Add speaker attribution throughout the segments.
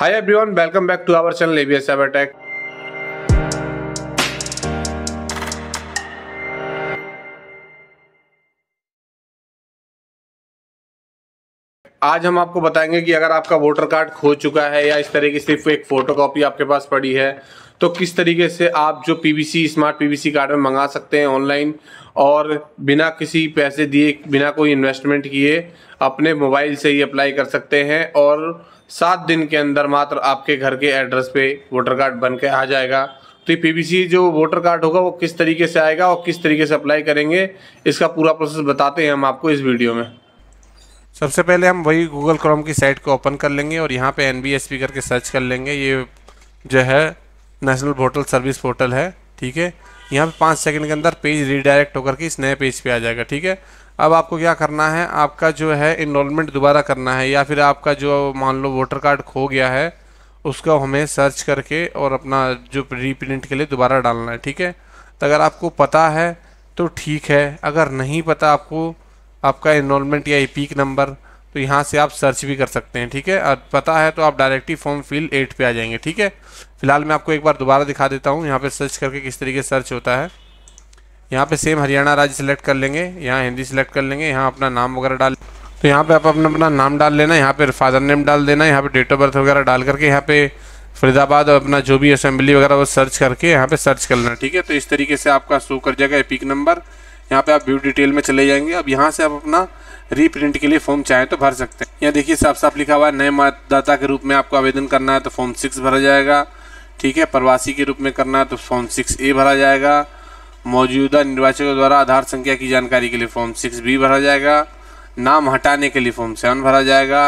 Speaker 1: hi everyone welcome back to our channel ABS cyber tech आज हम आपको बताएंगे कि अगर आपका वोटर कार्ड खो चुका है या इस तरह की सिर्फ एक फोटो कॉपी आपके पास पड़ी है तो किस तरीके से आप जो पीवीसी स्मार्ट पीवीसी कार्ड में मंगा सकते हैं ऑनलाइन और बिना किसी पैसे दिए बिना कोई इन्वेस्टमेंट किए अपने मोबाइल से ही अप्लाई कर सकते हैं और सात दिन के अंदर मात्र आपके घर के एड्रेस पे वोटर कार्ड बन के आ जाएगा तो ये पीबीसी जो वोटर कार्ड होगा वो किस तरीके से आएगा और किस तरीके से अप्लाई करेंगे इसका पूरा प्रोसेस बताते हैं हम आपको इस वीडियो में सबसे पहले हम वही गूगल क्रोम की साइट को ओपन कर लेंगे और यहाँ पे एन करके सर्च कर लेंगे ये जो है नेशनल वोटर सर्विस पोर्टल है ठीक है यहाँ पे पाँच सेकंड के अंदर पेज रीडायरेक्ट होकर के इस नए पेज पे आ जाएगा ठीक है अब आपको क्या करना है आपका जो है इनरोलमेंट दोबारा करना है या फिर आपका जो मान लो वोटर कार्ड खो गया है उसका हमें सर्च करके और अपना जो रीप्रिंट के लिए दोबारा डालना है ठीक है तो अगर आपको पता है तो ठीक है अगर नहीं पता आपको आपका इनरोलमेंट या ई e नंबर तो यहाँ से आप सर्च भी कर सकते हैं ठीक है और पता है तो आप डायरेक्टली फॉर्म फिल एट पे आ जाएंगे ठीक है फिलहाल मैं आपको एक बार दोबारा दिखा देता हूँ यहाँ पे सर्च करके किस तरीके सर्च होता है यहाँ पे सेम हरियाणा राज्य सेलेक्ट कर लेंगे यहाँ हिंदी सेलेक्ट कर लेंगे यहाँ अपना नाम वगैरह डाल तो यहाँ पे आप अपना अपना नाम डाल लेना यहाँ पे फादर नेम डाल देना यहाँ पे डेट ऑफ बर्थ वगैरह डाल करके यहाँ पे फरीदाबाद और अपना जो भी असेंबली वगैरह वो सर्च करके यहाँ पे सर्च कर लेना ठीक है तो इस तरीके से आपका शो कर जाएगा एपिक नंबर यहाँ पे आप व्यू डिटेल में चले जाएंगे अब यहाँ से आप अपना रीप्रिंट के लिए फॉर्म चाहें तो भर सकते हैं यहाँ देखिए साफ साफ लिखा हुआ है नए मतदाता के रूप में आपको आवेदन करना है तो फॉर्म सिक्स भरा जाएगा ठीक है प्रवासी के रूप में करना है तो फॉर्म सिक्स ए भरा जाएगा मौजूदा निर्वाचकों द्वारा आधार संख्या की जानकारी के लिए फॉर्म सिक्स बी भरा जाएगा नाम हटाने के लिए फॉर्म सेवन भरा जाएगा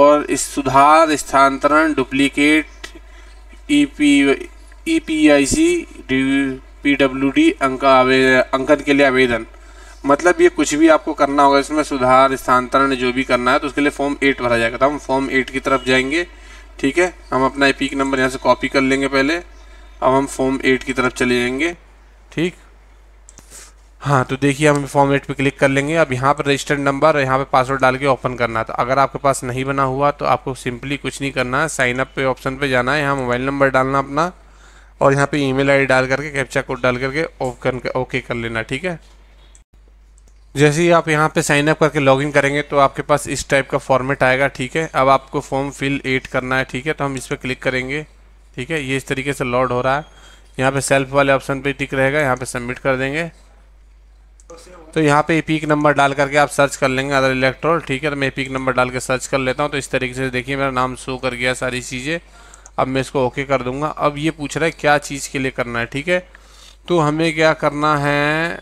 Speaker 1: और इस सुधार स्थानांतरण duplicate E P E P I C P W D अंकन के लिए आवेदन मतलब ये कुछ भी आपको करना होगा इसमें सुधार स्थानांतरण जो भी करना है तो उसके लिए फॉर्म एट भरा जाएगा तो हम फॉर्म एट की तरफ जाएंगे ठीक है हम अपना ए e नंबर यहाँ से कॉपी कर लेंगे पहले अब हम फॉर्म एट की तरफ चले जाएंगे ठीक हाँ तो देखिए हम फॉर्मेट पे क्लिक कर लेंगे अब यहाँ पर रजिस्टर्ड नंबर और यहाँ पर पासवर्ड डाल के ओपन करना तो अगर आपके पास नहीं बना हुआ तो आपको सिंपली कुछ नहीं करना है साइन अप पे ऑप्शन पे जाना है यहाँ मोबाइल नंबर डालना अपना और यहाँ पे ईमेल आईडी डाल करके कैप्चा कोड डाल करके ओपन कर ओके कर लेना ठीक है जैसे ही आप यहाँ पर साइन अप करके लॉगिन करेंगे तो आपके पास इस टाइप का फॉर्मेट आएगा ठीक है अब आपको फॉर्म फिल एट करना है ठीक है तो हम इस पर क्लिक करेंगे ठीक है ये इस तरीके से लॉड हो रहा है यहाँ पे सेल्फ वाले ऑप्शन पे टिक रहेगा यहाँ पे सबमिट कर देंगे तो यहाँ पे पीक नंबर डाल करके आप सर्च कर लेंगे अदर इलेक्ट्रोल ठीक है तो मैं पीक नंबर डाल के सर्च कर लेता हूँ तो इस तरीके से देखिए मेरा नाम शो कर गया सारी चीज़ें अब मैं इसको ओके कर दूंगा अब ये पूछ रहा है क्या चीज़ के लिए करना है ठीक है तो हमें क्या करना है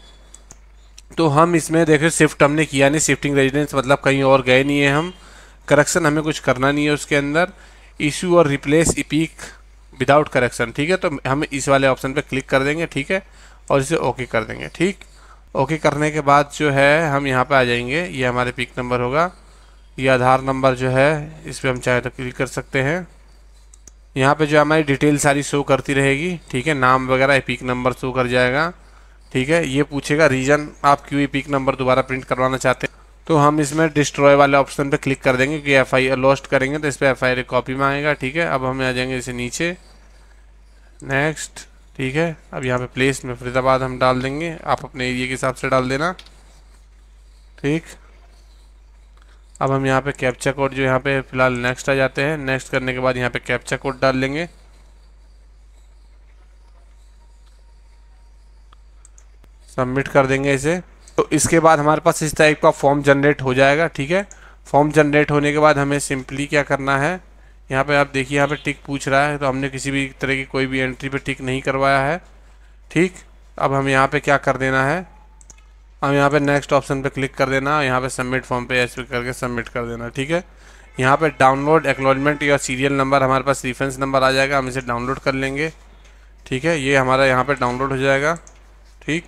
Speaker 1: तो हम इसमें देखें शिफ्ट हमने किया नहीं शिफ्टिंग रेजिडेंस मतलब कहीं और गए नहीं है हम करेक्शन हमें कुछ करना नहीं है उसके अंदर इशू और रिप्लेस ई विदाउट करेक्शन ठीक है तो हम इस वाले ऑप्शन पे क्लिक कर देंगे ठीक है और इसे ओके कर देंगे ठीक ओके करने के बाद जो है हम यहाँ पे आ जाएंगे ये हमारे पिक नंबर होगा ये आधार नंबर जो है इस पर हम चाहे तो क्लिक कर सकते हैं यहाँ पे जो हमारी डिटेल सारी शो करती रहेगी ठीक है नाम वगैरह पिक नंबर शो कर जाएगा ठीक है ये पूछेगा रीज़न आप क्यों ये पिक नंबर दोबारा प्रिंट करवाना चाहते हैं तो हम इसमें डिस्ट्रॉय वाले ऑप्शन पे क्लिक कर देंगे कि एफ आई लॉस्ट करेंगे तो इस पर एफ आई कॉपी मांगेगा ठीक है अब हम आ जाएंगे इसे नीचे नेक्स्ट ठीक है अब यहाँ पे प्लेस में फरीदाबाद हम डाल देंगे आप अपने एरिए के हिसाब से डाल देना ठीक अब हम यहाँ पे कैप्चा कोड जो यहाँ पे फ़िलहाल नेक्स्ट आ जाते हैं नेक्स्ट करने के बाद यहाँ पे कैप्चा कोड डाल लेंगे सबमिट कर देंगे इसे तो इसके बाद हमारे पास इस टाइप का फॉर्म जनरेट हो जाएगा ठीक है फॉर्म जनरेट होने के बाद हमें सिंपली क्या करना है यहाँ पे आप देखिए यहाँ पे टिक पूछ रहा है तो हमने किसी भी तरह की कोई भी एंट्री पे टिक नहीं करवाया है ठीक अब हम यहाँ पे क्या कर देना है हम यहाँ पे नेक्स्ट ऑप्शन पे क्लिक कर देना यहाँ पे सबमिट फॉर्म पे एस करके सबमिट कर देना ठीक है यहाँ पे डाउनलोड एक्नोलॉजमेंट या सीरियल नंबर हमारे पास रिफ्रेंस नंबर आ जाएगा हम इसे डाउनलोड कर लेंगे ठीक है ये हमारा यहाँ पर डाउनलोड हो जाएगा ठीक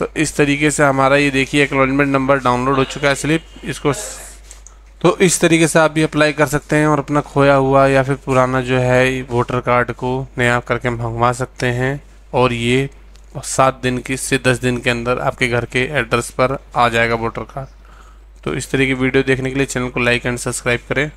Speaker 1: तो इस तरीके से हमारा ये देखिए एक्नॉलेजमेंट नंबर डाउनलोड हो चुका है स्लिप इसको तो इस तरीके से आप भी अप्लाई कर सकते हैं और अपना खोया हुआ या फिर पुराना जो है वोटर कार्ड को नया करके मंगवा सकते हैं और ये सात दिन की से दस दिन के अंदर आपके घर के एड्रेस पर आ जाएगा वोटर कार्ड तो इस तरह की वीडियो देखने के लिए चैनल को लाइक एंड सब्सक्राइब करें